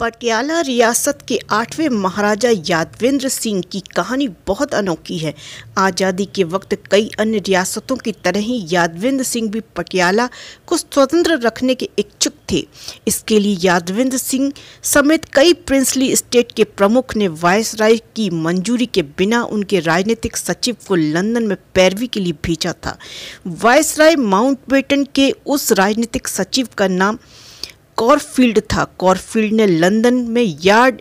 पटियाला रियासत के आठवें महाराजा यादवेंद्र सिंह की कहानी बहुत अनोखी है आज़ादी के वक्त कई अन्य रियासतों की तरह ही यादवेंद्र सिंह भी पटियाला को स्वतंत्र रखने के इच्छुक थे इसके लिए यादवेंद्र सिंह समेत कई प्रिंसली स्टेट के प्रमुख ने वायस राय की मंजूरी के बिना उनके राजनीतिक सचिव को लंदन में पैरवी के लिए भेजा था वायस राय माउंटबेटन के उस राजनीतिक सचिव का नाम कॉरफील्ड था कॉरफील्ड ने लंदन में यार्ड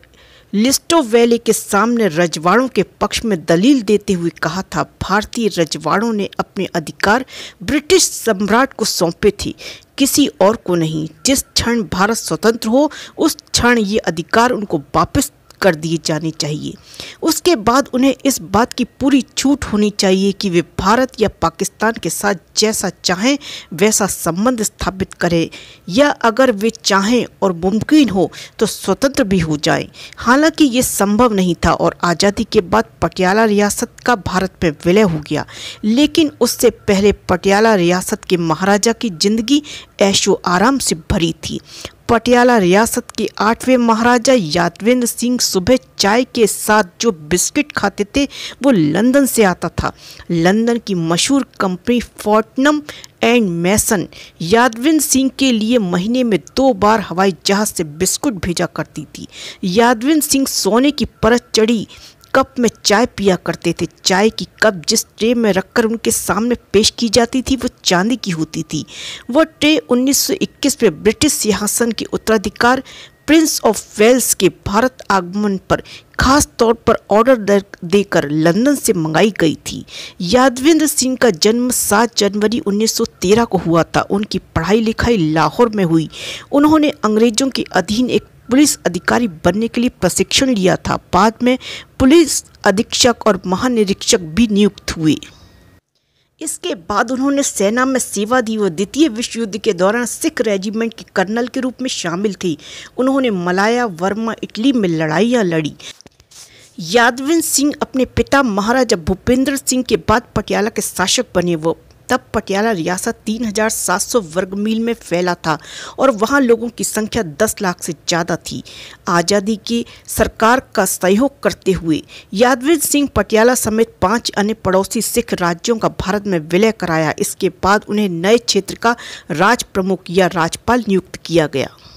लिस्टो वैली के सामने रजवाड़ों के पक्ष में दलील देते हुए कहा था भारतीय रजवाड़ों ने अपने अधिकार ब्रिटिश सम्राट को सौंपे थे किसी और को नहीं जिस क्षण भारत स्वतंत्र हो उस क्षण ये अधिकार उनको वापस कर दिए जानी चाहिए उसके बाद उन्हें इस बात की पूरी छूट होनी चाहिए कि वे भारत या पाकिस्तान के साथ जैसा चाहें वैसा संबंध स्थापित करें या अगर वे चाहें और मुमकिन हो तो स्वतंत्र भी हो जाएं। हालांकि ये संभव नहीं था और आज़ादी के बाद पटियाला रियासत का भारत में विलय हो गया लेकिन उससे पहले पटियाला रियासत के महाराजा की ज़िंदगी ऐशो आराम से भरी थी पटियाला रियासत के आठवें महाराजा यादवेंद्र सिंह सुबह चाय के साथ जो बिस्किट खाते थे वो लंदन से आता था लंदन की मशहूर company Fortnum and Mason Yadvind Singh के लिए महीने में दो बार हवाई जहाज से बिस्कुट भेजा करती थी यादविंद सिंह सोने की परत चढ़ी कप में चाय पिया करते थे चाय की कप जिस ट्रे में रखकर उनके सामने पेश की जाती थी वो चांदी की होती थी वह ट्रे 1921 में ब्रिटिश सिंहासन के उत्तराधिकार प्रिंस ऑफ वेल्स के भारत आगमन पर खास तौर पर ऑर्डर देकर लंदन से मंगाई गई थी यादवेंद्र सिंह का जन्म 7 जनवरी 1913 को हुआ था उनकी पढ़ाई लिखाई लाहौर में हुई उन्होंने अंग्रेजों के अधीन एक पुलिस अधिकारी बनने के लिए प्रशिक्षण लिया था बाद में पुलिस अधीक्षक और महानिरीक्षक भी नियुक्त हुए इसके बाद उन्होंने सेना में सेवा दी व द्वितीय विश्व युद्ध के दौरान सिख रेजिमेंट के कर्नल के रूप में शामिल थी उन्होंने मलाया वर्मा इटली में लड़ाइयाँ लड़ी यादविन सिंह अपने पिता महाराजा भूपेंद्र सिंह के बाद पटियाला के शासक बने वो तब पटियाला रियासत 3,700 वर्ग मील में फैला था और वहाँ लोगों की संख्या 10 लाख से ज़्यादा थी आज़ादी की सरकार का सहयोग करते हुए यादवीर सिंह पटियाला समेत पांच अन्य पड़ोसी सिख राज्यों का भारत में विलय कराया इसके बाद उन्हें नए क्षेत्र का राज प्रमुख या राज्यपाल नियुक्त किया गया